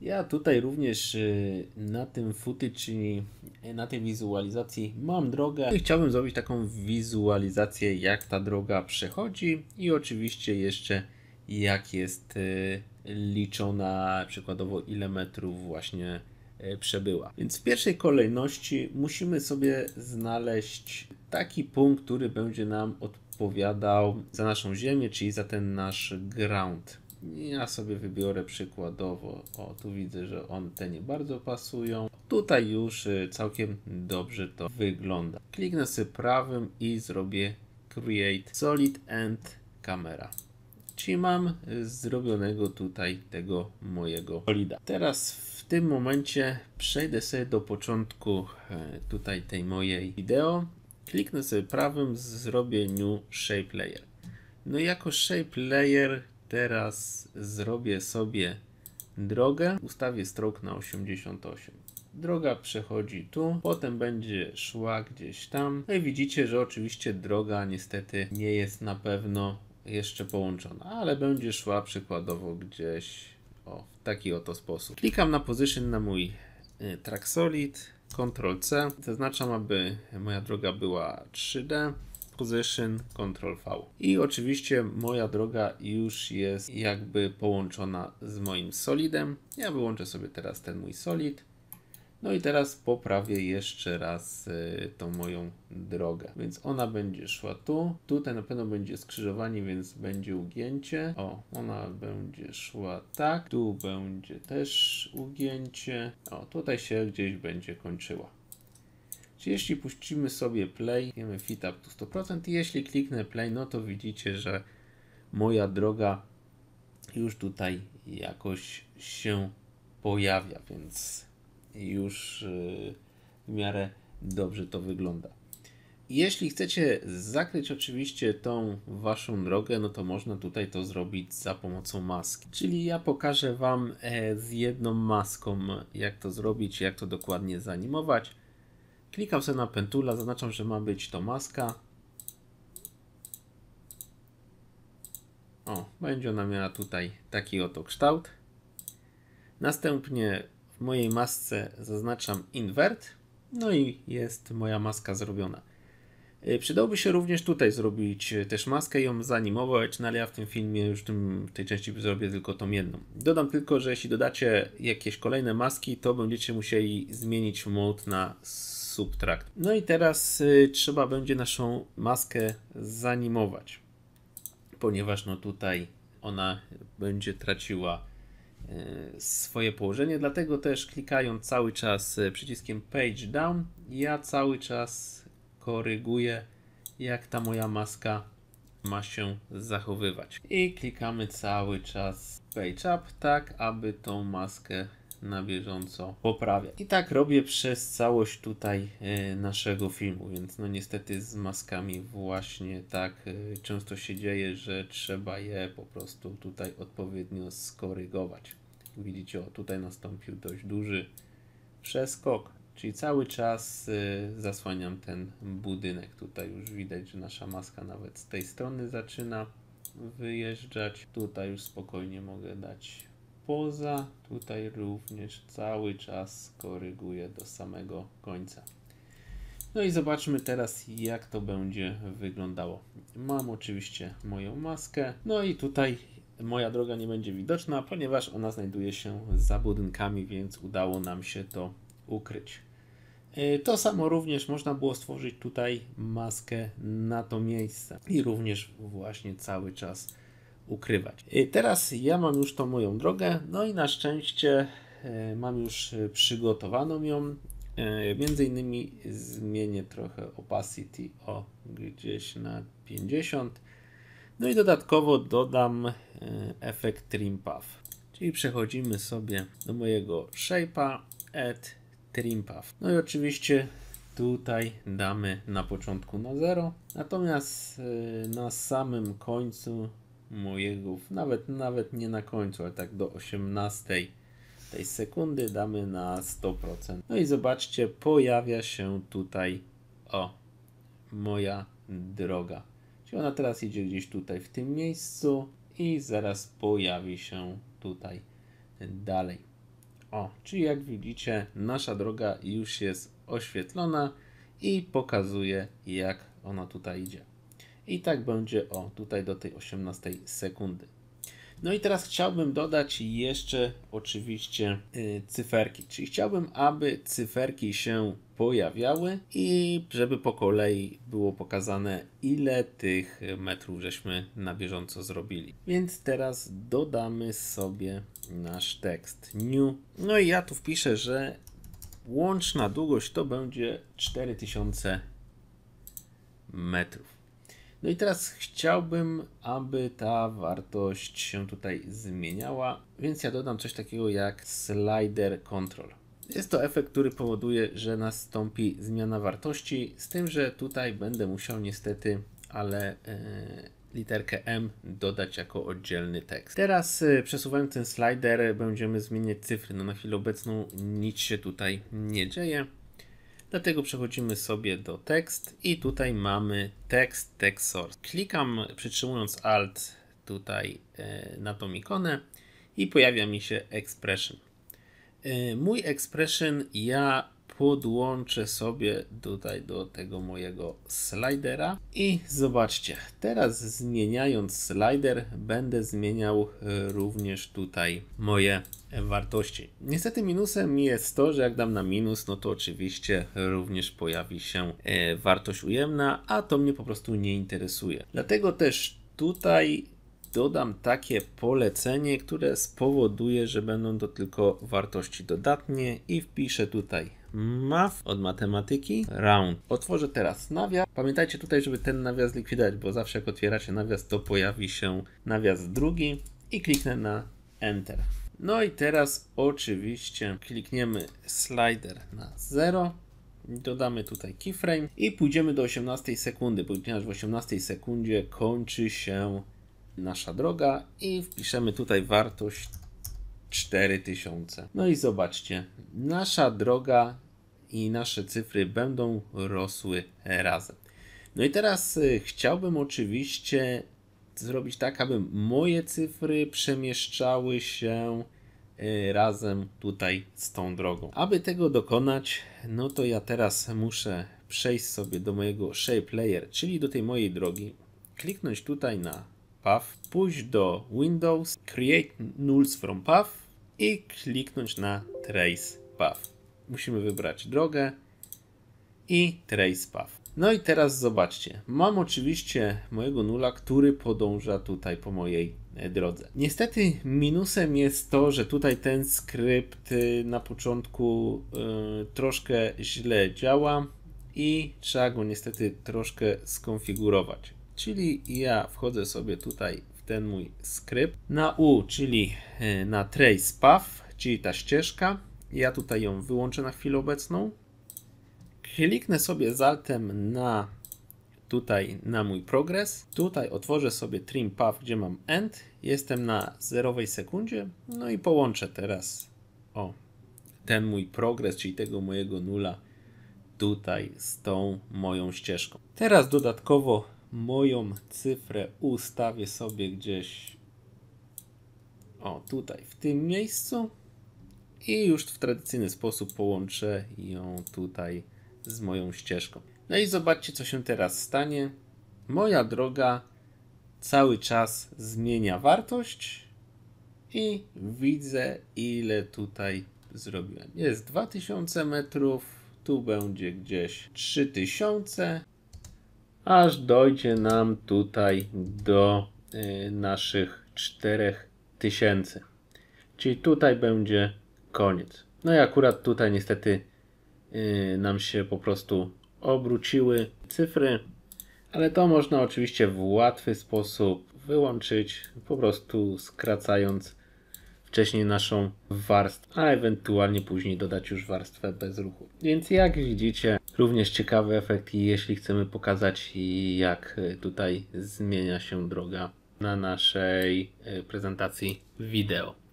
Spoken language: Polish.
Ja tutaj również y, na tym footage, czyli y, na tej wizualizacji mam drogę i chciałbym zrobić taką wizualizację jak ta droga przechodzi i oczywiście jeszcze jak jest y, liczona przykładowo ile metrów właśnie przebyła. Więc w pierwszej kolejności musimy sobie znaleźć taki punkt, który będzie nam odpowiadał za naszą ziemię, czyli za ten nasz ground ja sobie wybiorę przykładowo, o tu widzę, że on te nie bardzo pasują. Tutaj już y, całkiem dobrze to wygląda. Kliknę sobie prawym i zrobię Create Solid and Camera. Czyli mam y, zrobionego tutaj tego mojego solida. Teraz w tym momencie przejdę sobie do początku e, tutaj tej mojej wideo. Kliknę sobie prawym, zrobię New Shape Layer. No jako Shape Layer Teraz zrobię sobie drogę, ustawię stroke na 88. Droga przechodzi tu, potem będzie szła gdzieś tam. No i widzicie, że oczywiście droga niestety nie jest na pewno jeszcze połączona, ale będzie szła przykładowo gdzieś o, w taki oto sposób. Klikam na position na mój y, track solid, Ctrl C, zaznaczam aby moja droga była 3D. Position, Ctrl V. I oczywiście moja droga już jest jakby połączona z moim solidem. Ja wyłączę sobie teraz ten mój solid. No i teraz poprawię jeszcze raz e, tą moją drogę. Więc ona będzie szła tu. Tutaj na pewno będzie skrzyżowanie, więc będzie ugięcie. O, ona będzie szła tak. Tu będzie też ugięcie. O, tutaj się gdzieś będzie kończyła jeśli puścimy sobie play, wiemy up tu 100% i jeśli kliknę play, no to widzicie, że moja droga już tutaj jakoś się pojawia, więc już y, w miarę dobrze to wygląda. Jeśli chcecie zakryć oczywiście tą waszą drogę, no to można tutaj to zrobić za pomocą maski. Czyli ja pokażę wam e, z jedną maską, jak to zrobić, jak to dokładnie zanimować. Klikam sobie na pentula, zaznaczam, że ma być to maska. O, będzie ona miała tutaj taki oto kształt. Następnie w mojej masce zaznaczam invert. No i jest moja maska zrobiona. Y, Przydałoby się również tutaj zrobić y, też maskę i ją zanimować, no ale ja w tym filmie już w, tym, w tej części zrobię tylko tą jedną. Dodam tylko, że jeśli dodacie jakieś kolejne maski, to będziecie musieli zmienić mod na subtract. No i teraz y, trzeba będzie naszą maskę zanimować, ponieważ no tutaj ona będzie traciła y, swoje położenie, dlatego też klikając cały czas y, przyciskiem page down, ja cały czas koryguję jak ta moja maska ma się zachowywać. I klikamy cały czas page up, tak aby tą maskę na bieżąco poprawia. I tak robię przez całość tutaj e, naszego filmu, więc no niestety z maskami właśnie tak e, często się dzieje, że trzeba je po prostu tutaj odpowiednio skorygować. Widzicie, o tutaj nastąpił dość duży przeskok, czyli cały czas e, zasłaniam ten budynek. Tutaj już widać, że nasza maska nawet z tej strony zaczyna wyjeżdżać. Tutaj już spokojnie mogę dać poza. Tutaj również cały czas koryguję do samego końca. No i zobaczmy teraz jak to będzie wyglądało. Mam oczywiście moją maskę. No i tutaj moja droga nie będzie widoczna, ponieważ ona znajduje się za budynkami, więc udało nam się to ukryć. E, to samo również można było stworzyć tutaj maskę na to miejsce i również właśnie cały czas ukrywać. Teraz ja mam już tą moją drogę, no i na szczęście e, mam już przygotowaną ją. E, między innymi zmienię trochę opacity o gdzieś na 50. No i dodatkowo dodam e, efekt trim path. Czyli przechodzimy sobie do mojego shape'a add trim path. No i oczywiście tutaj damy na początku na 0. Natomiast na samym końcu mojego, nawet, nawet nie na końcu, ale tak do 18 tej sekundy damy na 100%. No i zobaczcie, pojawia się tutaj, o, moja droga. Czyli ona teraz idzie gdzieś tutaj w tym miejscu i zaraz pojawi się tutaj dalej. O, czyli jak widzicie, nasza droga już jest oświetlona i pokazuje, jak ona tutaj idzie. I tak będzie, o, tutaj do tej 18 sekundy. No i teraz chciałbym dodać jeszcze oczywiście yy, cyferki, czyli chciałbym, aby cyferki się pojawiały i żeby po kolei było pokazane, ile tych metrów żeśmy na bieżąco zrobili. Więc teraz dodamy sobie nasz tekst new. No i ja tu wpiszę, że łączna długość to będzie 4000 metrów. No i teraz chciałbym, aby ta wartość się tutaj zmieniała, więc ja dodam coś takiego jak slider control. Jest to efekt, który powoduje, że nastąpi zmiana wartości, z tym, że tutaj będę musiał niestety, ale e, literkę M dodać jako oddzielny tekst. Teraz e, przesuwając ten slider będziemy zmieniać cyfry. No na chwilę obecną nic się tutaj nie dzieje. Dlatego przechodzimy sobie do tekst i tutaj mamy tekst, text source. Klikam przytrzymując alt tutaj e, na tą ikonę i pojawia mi się expression. E, mój expression ja podłączę sobie tutaj do tego mojego slidera i zobaczcie, teraz zmieniając slider będę zmieniał e, również tutaj moje wartości. Niestety minusem jest to, że jak dam na minus, no to oczywiście również pojawi się e, wartość ujemna, a to mnie po prostu nie interesuje. Dlatego też tutaj dodam takie polecenie, które spowoduje, że będą to tylko wartości dodatnie i wpiszę tutaj Math od matematyki, round. Otworzę teraz nawias. Pamiętajcie tutaj, żeby ten nawias likwidować, bo zawsze jak otwieracie nawias, to pojawi się nawias drugi i kliknę na Enter. No i teraz oczywiście klikniemy slider na 0. Dodamy tutaj keyframe i pójdziemy do 18 sekundy, ponieważ w 18 sekundzie kończy się nasza droga i wpiszemy tutaj wartość 4000. No i zobaczcie, nasza droga i nasze cyfry będą rosły razem. No i teraz y, chciałbym oczywiście zrobić tak, aby moje cyfry przemieszczały się y, razem tutaj z tą drogą. Aby tego dokonać, no to ja teraz muszę przejść sobie do mojego shape layer, czyli do tej mojej drogi, kliknąć tutaj na path, pójść do Windows, Create Nulls from Path i kliknąć na Trace Path. Musimy wybrać drogę i Trace Path. No i teraz zobaczcie. Mam oczywiście mojego nula, który podąża tutaj po mojej e, drodze. Niestety minusem jest to, że tutaj ten skrypt y, na początku y, troszkę źle działa i trzeba go niestety troszkę skonfigurować czyli ja wchodzę sobie tutaj w ten mój skrypt na U, czyli e, na trace path, czyli ta ścieżka. Ja tutaj ją wyłączę na chwilę obecną. Kliknę sobie zatem na tutaj na mój progres. Tutaj otworzę sobie trim path, gdzie mam end. Jestem na zerowej sekundzie. No i połączę teraz o ten mój progres, czyli tego mojego nula tutaj z tą moją ścieżką. Teraz dodatkowo moją cyfrę ustawię sobie gdzieś o tutaj w tym miejscu i już w tradycyjny sposób połączę ją tutaj z moją ścieżką. No i zobaczcie co się teraz stanie. Moja droga cały czas zmienia wartość i widzę ile tutaj zrobiłem. Jest 2000 metrów, tu będzie gdzieś 3000 aż dojdzie nam tutaj do y, naszych 4000. Czyli tutaj będzie koniec. No i akurat tutaj niestety y, nam się po prostu obróciły cyfry, ale to można oczywiście w łatwy sposób wyłączyć, po prostu skracając wcześniej naszą warstwę, a ewentualnie później dodać już warstwę bez ruchu. Więc jak widzicie, również ciekawy efekt, jeśli chcemy pokazać, jak e, tutaj zmienia się droga na naszej e, prezentacji wideo.